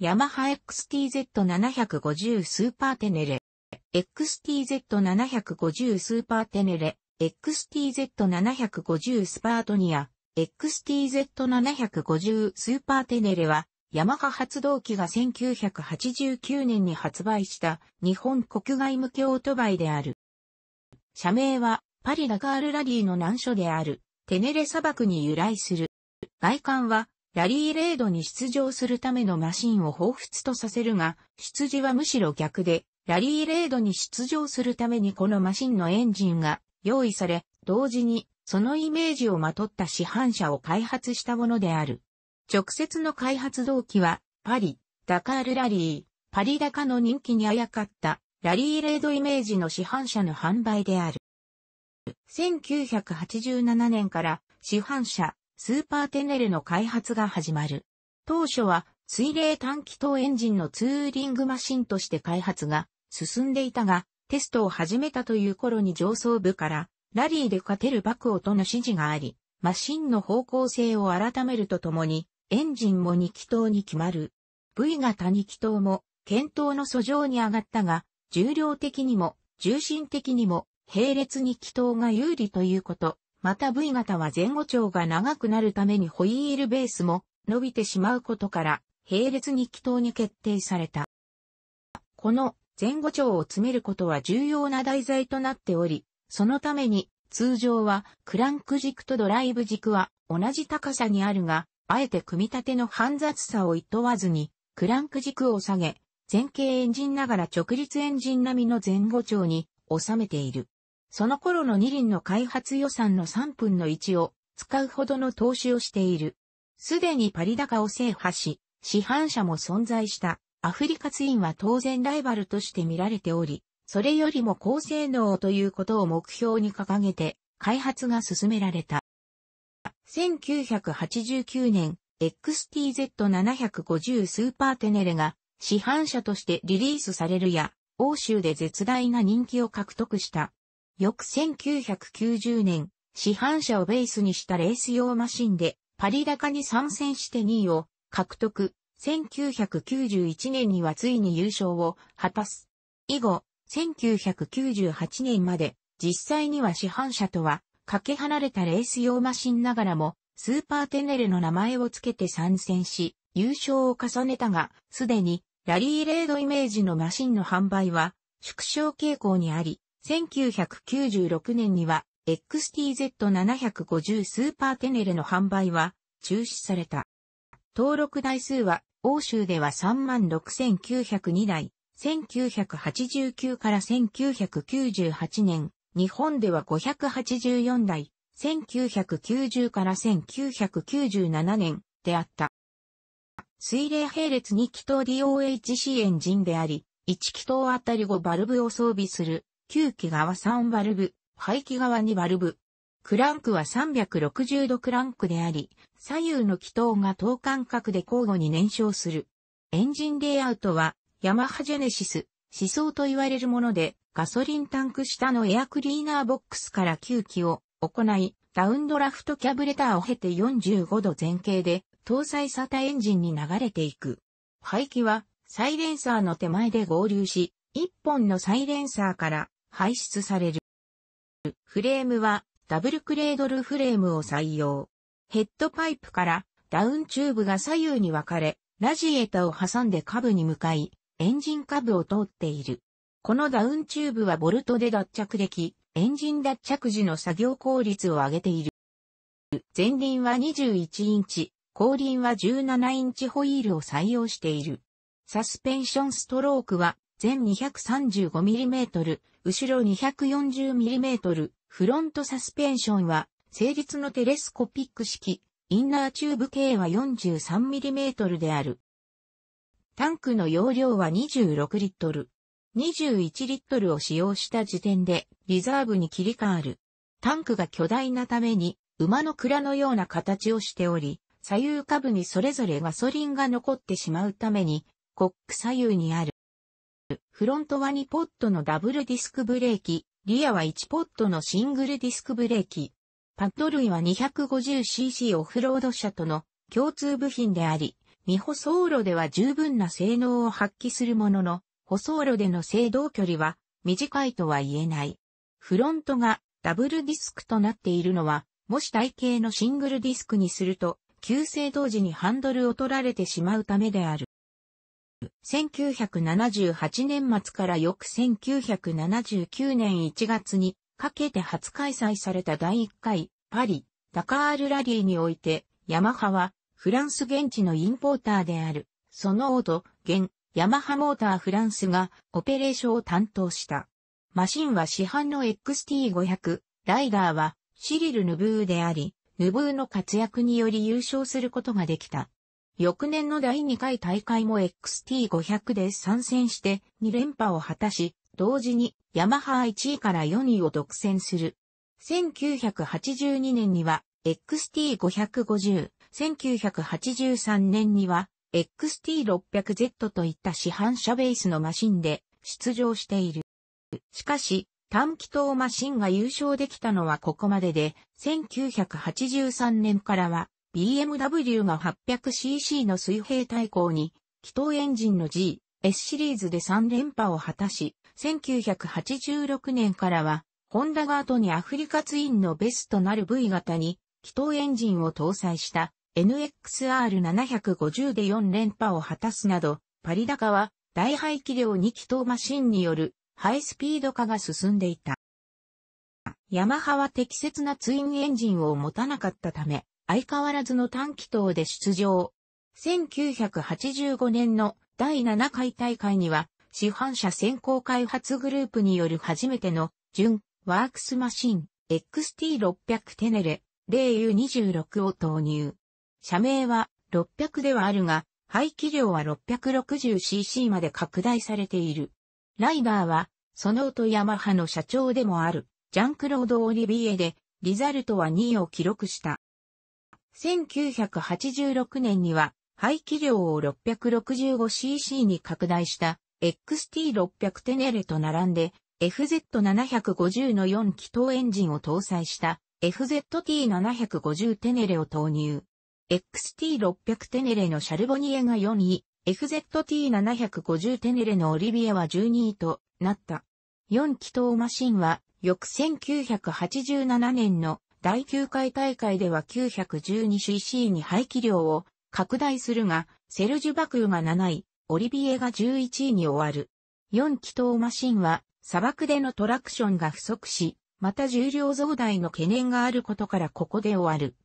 ヤマハ XTZ750 スーパーテネレ、XTZ750 スーパーテネレ、XTZ750 スパートニア、XTZ750 スーパーテネレは、ヤマハ発動機が1989年に発売した日本国外向けオートバイである。社名はパリダガールラリーの難所であるテネレ砂漠に由来する。外観はラリーレードに出場するためのマシンを彷彿とさせるが、出自はむしろ逆で、ラリーレードに出場するためにこのマシンのエンジンが用意され、同時にそのイメージをまとった市販車を開発したものである。直接の開発動機は、パリ、ダカールラリー、パリ高の人気にあやかったラリーレードイメージの市販車の販売である。1987年から市販車、スーパーテネルの開発が始まる。当初は、水冷短気筒エンジンのツーリングマシンとして開発が進んでいたが、テストを始めたという頃に上層部から、ラリーで勝てる爆音との指示があり、マシンの方向性を改めるとともに、エンジンも2気筒に決まる。V 型2気筒も、検討の素上に上がったが、重量的にも、重心的にも、並列2気筒が有利ということ。また V 型は前後長が長くなるためにホイールベースも伸びてしまうことから並列に祈祷に決定された。この前後長を詰めることは重要な題材となっており、そのために通常はクランク軸とドライブ軸は同じ高さにあるが、あえて組み立ての煩雑さを厭わずにクランク軸を下げ、前傾エンジンながら直立エンジン並みの前後長に収めている。その頃の二輪の開発予算の3分の1を使うほどの投資をしている。すでにパリ高を制覇し、市販車も存在したアフリカツインは当然ライバルとして見られており、それよりも高性能ということを目標に掲げて開発が進められた。1989年、XTZ750 スーパーテネレが市販車としてリリースされるや、欧州で絶大な人気を獲得した。翌1990年、市販車をベースにしたレース用マシンで、パリ高に参戦して2位を獲得。1991年にはついに優勝を果たす。以後、1998年まで、実際には市販車とは、かけ離れたレース用マシンながらも、スーパーテネレの名前を付けて参戦し、優勝を重ねたが、すでに、ラリーレードイメージのマシンの販売は、縮小傾向にあり、1996年には XTZ750 スーパーテネレの販売は中止された。登録台数は欧州では36,902台、1989から1998年、日本では584台、1990から1997年であった。水冷並列2気筒 DOHC エンジンであり、1気筒あたり5バルブを装備する吸気側3バルブ、排気側2バルブ。クランクは360度クランクであり、左右の気筒が等間隔で交互に燃焼する。エンジンレイアウトは、ヤマハジェネシス、思想と言われるもので、ガソリンタンク下のエアクリーナーボックスから吸気を行い、ダウンドラフトキャブレターを経て45度前傾で、搭載サタエンジンに流れていく。排気は、サイレンサーの手前で合流し、1本のサイレンサーから排出される。フレームはダブルクレードルフレームを採用。ヘッドパイプからダウンチューブが左右に分かれ、ラジエータを挟んで下部に向かい、エンジン下部を通っている。このダウンチューブはボルトで脱着でき、エンジン脱着時の作業効率を上げている。前輪は21インチ、後輪は17インチホイールを採用している。サスペンションストロークは全 235mm、後ろ 240mm、フロントサスペンションは、成立のテレスコピック式、インナーチューブ系は 43mm である。タンクの容量は26リットル。21リットルを使用した時点で、リザーブに切り替わる。タンクが巨大なために、馬の蔵のような形をしており、左右下部にそれぞれガソリンが残ってしまうために、コック左右にある。フロントは2ポットのダブルディスクブレーキ、リアは1ポットのシングルディスクブレーキ。パッド類は 250cc オフロード車との共通部品であり、未舗装路では十分な性能を発揮するものの、舗装路での制動距離は短いとは言えない。フロントがダブルディスクとなっているのは、もし体型のシングルディスクにすると、急性同時にハンドルを取られてしまうためである。1978年末から翌1979年1月にかけて初開催された第1回パリ・ダカールラリーにおいて、ヤマハはフランス現地のインポーターである、そのオー現、ヤマハモーターフランスがオペレーションを担当した。マシンは市販の XT500、ライダーはシリル・ヌブーであり、ヌブーの活躍により優勝することができた。翌年の第2回大会も XT500 で参戦して2連覇を果たし、同時にヤマハ1位から4位を独占する。1982年には XT550、1983年には XT600Z といった市販車ベースのマシンで出場している。しかし、短気筒マシンが優勝できたのはここまでで、1983年からは BMW が 800cc の水平対向に、気筒エンジンの G、S シリーズで3連覇を果たし、1986年からは、ホンダが後にアフリカツインのベストなる V 型に、気筒エンジンを搭載した NXR750 で4連覇を果たすなど、パリ高は大排気量2気筒マシンによるハイスピード化が進んでいた。ヤマハは適切なツインエンジンを持たなかったため、相変わらずの短期投で出場。1985年の第7回大会には、市販車先行開発グループによる初めての、純、ワークスマシン、XT600 テネレ、0U26 を投入。社名は600ではあるが、排気量は 660cc まで拡大されている。ライダーは、その音ヤマハの社長でもある、ジャンクロード・オリビエで、リザルトは2位を記録した。1986年には排気量を 665cc に拡大した XT600 テネレと並んで FZ750 の4気筒エンジンを搭載した FZT750 テネレを投入。XT600 テネレのシャルボニエが4位、FZT750 テネレのオリビエは12位となった。4気筒マシンは翌1987年の第9回大会では 912cc に排気量を拡大するが、セルジュ・バクーが7位、オリビエが11位に終わる。4気筒マシンは砂漠でのトラクションが不足し、また重量増大の懸念があることからここで終わる。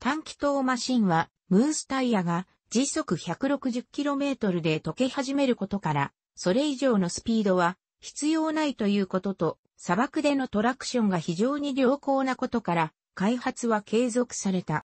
短気筒マシンはムースタイヤが時速 160km で溶け始めることから、それ以上のスピードは必要ないということと、砂漠でのトラクションが非常に良好なことから、開発は継続された。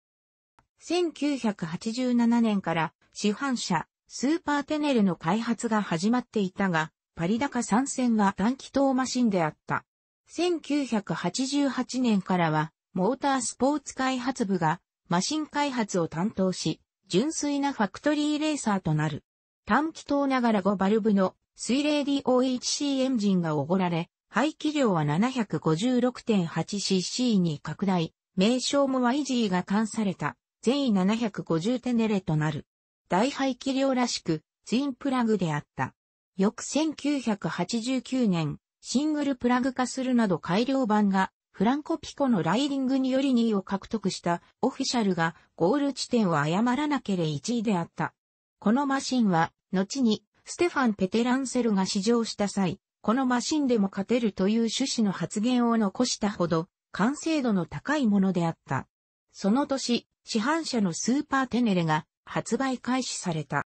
1987年から市販車、スーパーテネルの開発が始まっていたが、パリ高参戦は短気筒マシンであった。1988年からは、モータースポーツ開発部が、マシン開発を担当し、純粋なファクトリーレーサーとなる。短気筒ながら5バルブの水冷 DOHC エンジンがおごられ、排気量は 756.8cc に拡大、名称も YG が冠された、全位750テネレとなる。大排気量らしく、ツインプラグであった。翌1989年、シングルプラグ化するなど改良版が、フランコピコのライディングにより2位を獲得したオフィシャルがゴール地点を誤らなけれ1位であった。このマシンは、後にステファン・ペテランセルが試乗した際、このマシンでも勝てるという趣旨の発言を残したほど、完成度の高いものであった。その年、市販車のスーパーテネレが発売開始された。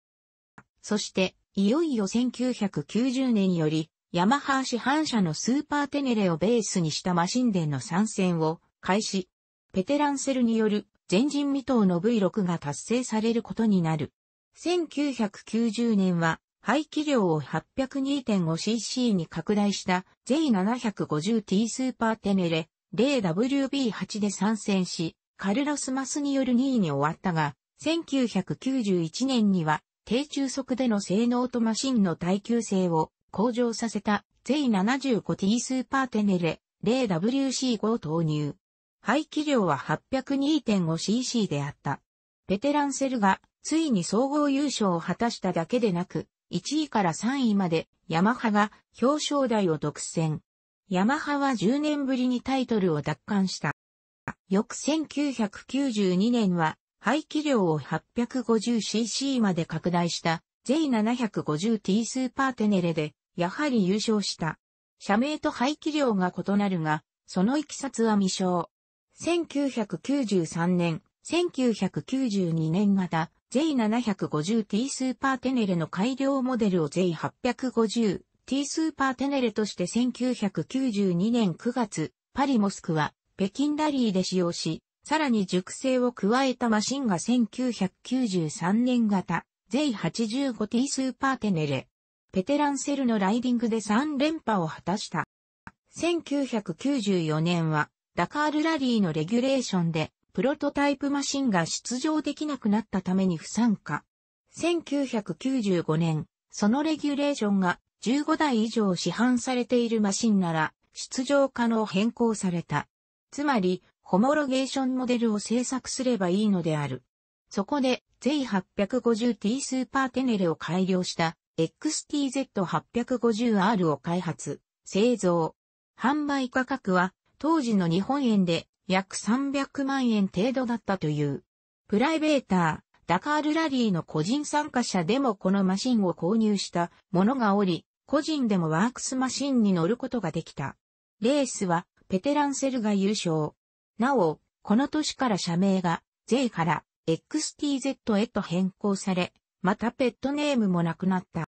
そして、いよいよ1990年より、ヤマハ市販車のスーパーテネレをベースにしたマシンでの参戦を開始。ペテランセルによる前人未到の V6 が達成されることになる。1990年は排気量を 802.5cc に拡大した J750T スーパーテネレ 0WB8 で参戦し、カルロス・マスによる2位に終わったが、1991年には低中速での性能とマシンの耐久性を向上させた j 7 5 t スーパーテネレ 0WC5 を投入。排気量は 802.5cc であった。ベテランセルがついに総合優勝を果たしただけでなく、1位から3位までヤマハが表彰台を独占。ヤマハは10年ぶりにタイトルを奪還した。翌1992年は排気量を 850cc まで拡大した J750T スーパーテネレでやはり優勝した。社名と排気量が異なるが、そのいきさつは未詳。1993年、1992年型、J750T スーパーテネレの改良モデルを J850T スーパーテネレとして1992年9月、パリモスクは北京ラリーで使用し、さらに熟成を加えたマシンが1993年型 J85T スーパーテネレ。ペテランセルのライディングで3連覇を果たした。1994年はダカールラリーのレギュレーションでプロトタイプマシンが出場できなくなったために不参加。1995年、そのレギュレーションが15台以上市販されているマシンなら出場可能変更された。つまり、ホモロゲーションモデルを製作すればいいのである。そこで、Z850T スーパーテネレを改良した XTZ850R を開発、製造。販売価格は当時の日本円で約300万円程度だったという。プライベーター、ダカールラリーの個人参加者でもこのマシンを購入した者がおり、個人でもワークスマシンに乗ることができた。レースは、ペテランセルが優勝。なお、この年から社名が、税から、XTZ へと変更され、またペットネームもなくなった。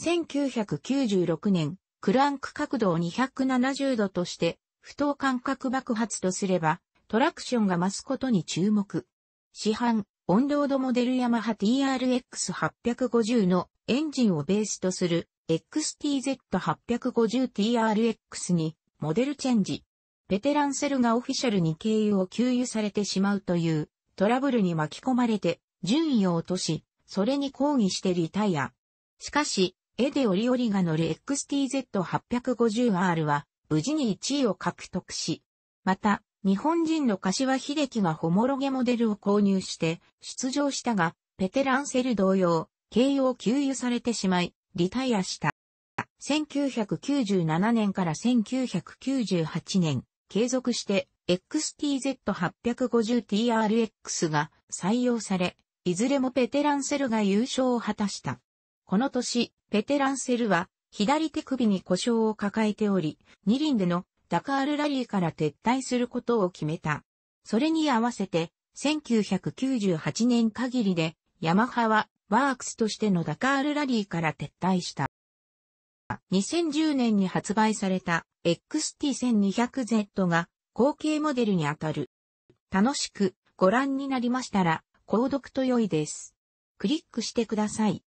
1996年、クランク角度を270度として、不当感覚爆発とすれば、トラクションが増すことに注目。市販、オンロードモデルヤマハ TRX850 のエンジンをベースとする XTZ850TRX にモデルチェンジ。ベテランセルがオフィシャルに経由を給油されてしまうというトラブルに巻き込まれて順位を落とし、それに抗議してリタイア。しかし、エデオリオリが乗る XTZ850R は無事に1位を獲得し、また、日本人の柏秀樹がホモロゲモデルを購入して出場したが、ペテランセル同様、慶応給油されてしまい、リタイアした。1997年から1998年、継続して XTZ850TRX が採用され、いずれもペテランセルが優勝を果たした。この年、ペテランセルは左手首に故障を抱えており、二輪でのダカールラリーから撤退することを決めた。それに合わせて、1998年限りで、ヤマハはワークスとしてのダカールラリーから撤退した。2010年に発売された XT1200Z が後継モデルにあたる。楽しくご覧になりましたら、購読と良いです。クリックしてください。